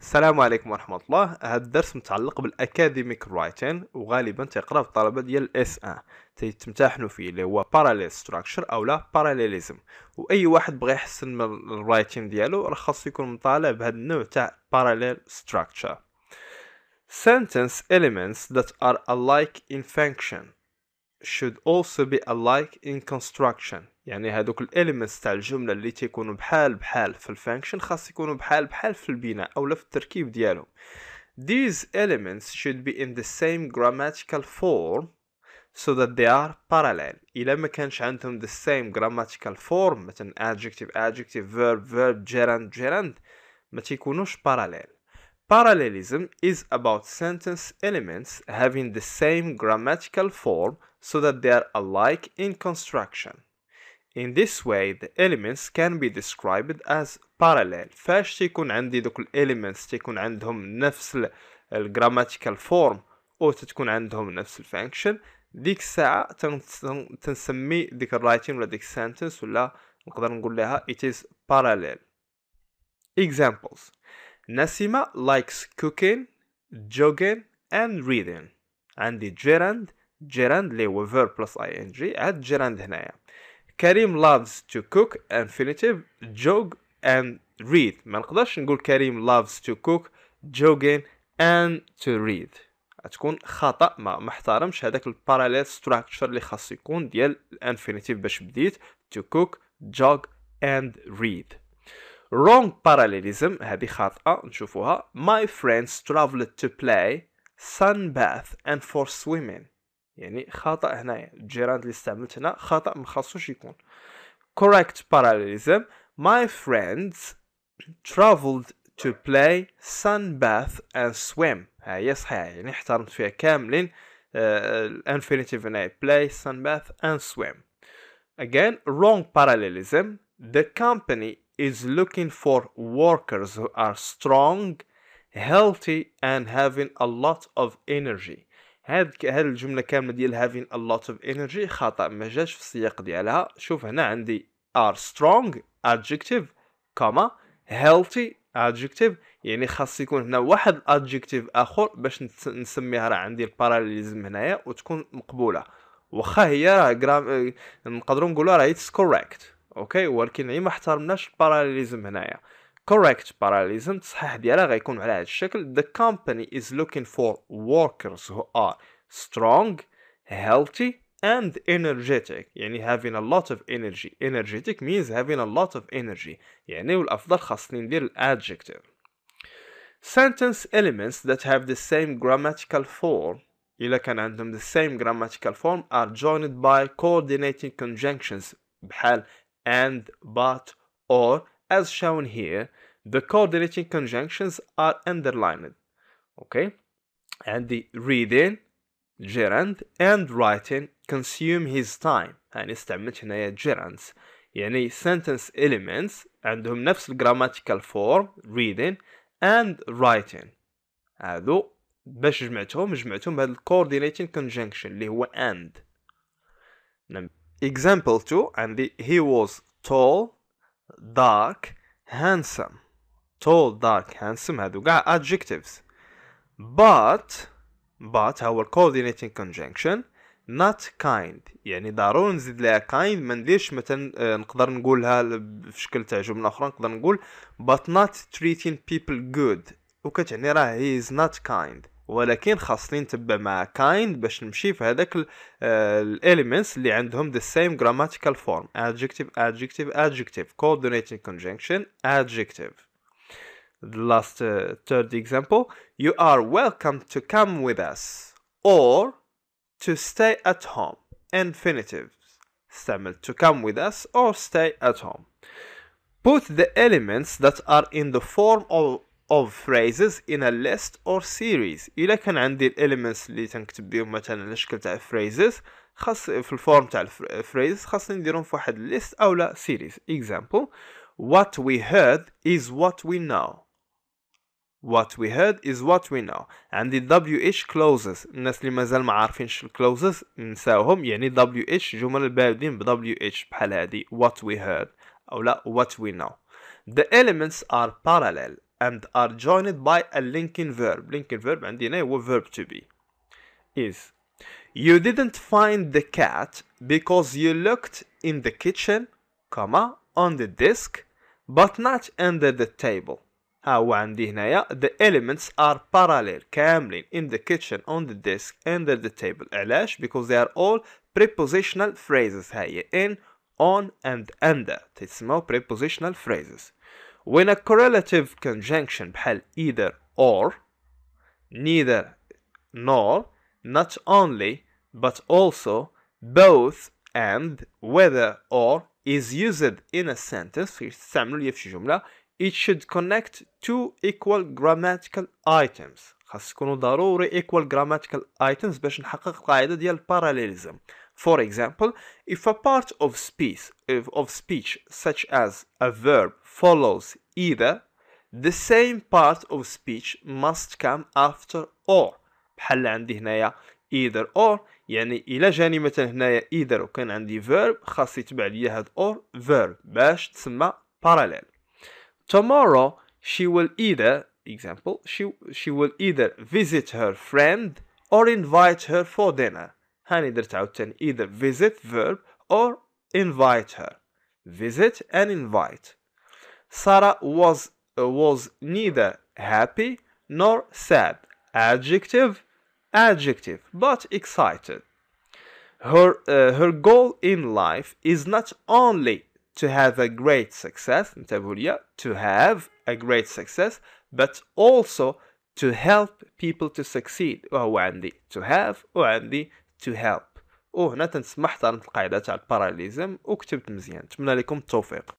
السلام عليكم ورحمة الله هذا الدرس متعلق بالأكاديميك رايتين وغالبا تقرأ في الطلبة ديال الاس ان تيتمتحنوا فيه اللي هو باراليل ستراكشر او لا باراليليزم واي واحد بغى يحسن من الرايتين ديالو راه خاصو يكون مطالع بهذا النوع تاع باراليل ستراكشر sentence elements that are alike in function should also be alike in construction يعني هذوك الاليمنتس تاع الجمله اللي تيكونوا بحال بحال في الفانكشن خاص يكونوا بحال بحال في البناء او في التركيب ديالهم these elements should be in the same grammatical form so that they are parallel الا ما كانش عندهم the same grammatical form مثلا adjective adjective verb verb gerund gerund ما تيكونوش parallel Parallelism is about sentence elements having the same grammatical form so that they are alike in construction. In this way the elements can be described as parallel فاش تيكون عندي دوك elements تيكون عندهم نفس grammatical form, او تتكون عندهم نفس الفانكشن ديك الساعة تنسمي ديك writing ولا ديك السنتنس ولا نقدر نقول لها it is parallel examples نسيمة likes cooking jogging and reading عندي جيراند gerund اللي هو verb plus ing عاد جيراند هنايا كريم loves to cook infinitive jog and read ما نقدرش نقول كريم loves to cook jogging and to read تكون خطا ما محترمش هذاك الباراليل ستراكشر اللي خاص يكون ديال الانفينيتيف باش بديت to cook jog and read wrong parallelism هذه خاطئة نشوفوها my friends traveled to play sunbath and for swimming يعني خطأ هنايا الجيراند اللي استعملت هنا خطأ ما خاصوش يكون correct parallelism my friends traveled to play sunbath and swim هي صحيحة يعني احترمت فيها كاملين الانفينيتيف هنا play sunbath and swim again wrong parallelism the company is looking for workers who are strong healthy and having a lot of energy هاد هاد الجمله كامله ديال having a lot of energy خطا ما جاش في السياق ديالها شوف هنا عندي are strong adjective comma healthy adjective يعني خاص يكون هنا واحد adjective اخر باش نسميها راه عندي الباراليزم هنايا وتكون مقبوله واخا هي راه نقدروا نقولوا راه it's correct اوكي ولكن يعني ما احترمناش الباراليزم هنايا correct parallelism التصحيح ديالها غيكون على هذا الشكل the company is looking for workers who are strong healthy and energetic يعني having a lot of energy energetic means having a lot of energy يعني والافضل خاصني ندير الادجective sentence elements that have the same grammatical form إلا كان عندهم the same grammatical form are joined by coordinating conjunctions بحال and, but, or, as shown here, the coordinating conjunctions are underlined. Okay? And the reading, gerund, and writing consume his time. And استعملت هنايا gerunds. يعني sentence elements عندهم نفس grammatical form reading and writing. هادو باش جمعتهم جمعتهم بهذا coordinating conjunction اللي هو and. Example 2 and the, he was tall, dark, handsome. Tall, dark, handsome Had adjectives. But but our coordinating conjunction not kind يعني ضروري نزيد لها kind ما نديرش مثلا نقدر نقولها بشكل تاع جمله اخرى نقدر نقول but not treating people good وكتعني راه he is not kind ولكن خاصني نتبع مع كايند باش نمشي في هذاك الاليمنتس اللي عندهم the same grammatical form adjective adjective adjective coordinating conjunction adjective the last uh, third example you are welcome to come with us or to stay at home infinitives استعمل to come with us or stay at home put the elements that are in the form of of phrases in a list or series You الا كان عندي elements اللي تنكتب بهم مثلا على شكل تاع phrases خاص في الفورم تاع phrases خاصني نديرهم في a list or a series example what we heard is what we know what we heard is what we know And the wh closes الناس اللي مازال ما عارفينش closes نساوهم يعني wh جمل البادئين wh بحال هذه what we heard او what we know the elements are parallel and are joined by a linking verb linking verb and عندنا هو verb to be is you didn't find the cat because you looked in the kitchen comma on the desk but not under the table How ah, and ah, the elements are parallel كاملين in the kitchen on the desk under the table علاش because they are all prepositional phrases هي in on and under more prepositional phrases when a correlative conjunction بحال either or neither nor not only but also both and whether or is used in a sentence it should connect two equal grammatical items خاص يكونوا ضروري equal grammatical items باش نحقق القاعدة ديال parallelism for example, if a part of speech, of speech such as a verb follows either, the same part of speech must come after or بحال عندي هنايا either or يعني الى جاني مثلا هنايا either وكان عندي verb خاص يتبع ليا هاد or verb باش تسمى parallel tomorrow she will either example she she will either visit her friend or invite her for dinner هنقدر تعاود تاني either visit verb or invite her visit and invite Sarah was uh, was neither happy nor sad adjective adjective but excited her uh, her goal in life is not only to have a great success to have a great success but also to help people to succeed oh, to have تو هيلب وهنا تنسمح احترمت القاعده تاع الباراليزم وكتبت مزيان نتمنى لكم التوفيق